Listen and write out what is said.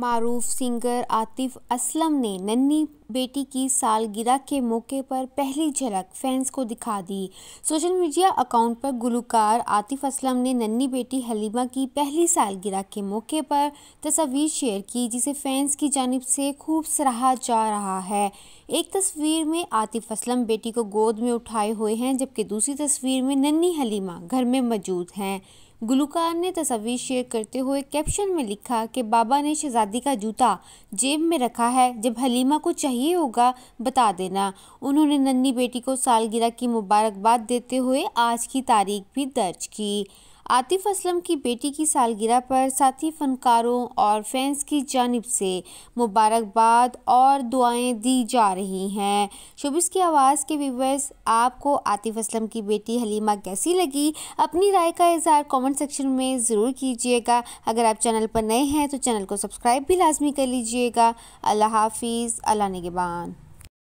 मारूफ singer Atif Aslam ने नन्ही बेटी की सालगिरह के मौके पर पहली झलक फैंस को दिखा दी सोशल मीडिया अकाउंट पर गुलकार आतिफ असलम ने नन्ही बेटी हलीमा की पहली सालगिरह के मौके पर तस्वीर शेयर की जिसे फैंस की जानब से खूब सराहा जा रहा है एक तस्वीर में आतिफ असलम बेटी को गोद में उठाए हुए हैं जबकि दूसरी तस्वीर में नन्ही हलीमा घर में मौजूद हैं गुलकार ने तस्वीर शेयर करते हुए कैप्शन में लिखा कि बाबा ने शहजादी का जूता जेब में रखा है जब हलीमा को चाहिए होगा बता देना उन्होंने नन्नी बेटी को सालगिरह की मुबारकबाद देते हुए आज की तारीख भी दर्ज की आतिफ असलम की बेटी की सालगिरह पर साथी फनकारों और फैंस की जानब से मुबारकबाद और दुआएं दी जा रही हैं शोबिस की आवाज़ के व्यूवर्स आपको आतिफ असलम की बेटी हलीमा कैसी लगी अपनी राय का इजहार कमेंट सेक्शन में ज़रूर कीजिएगा अगर आप चैनल पर नए हैं तो चैनल को सब्सक्राइब भी लाजमी कर लीजिएगा अल्लाह हाफिज़ अल्लाह नगबान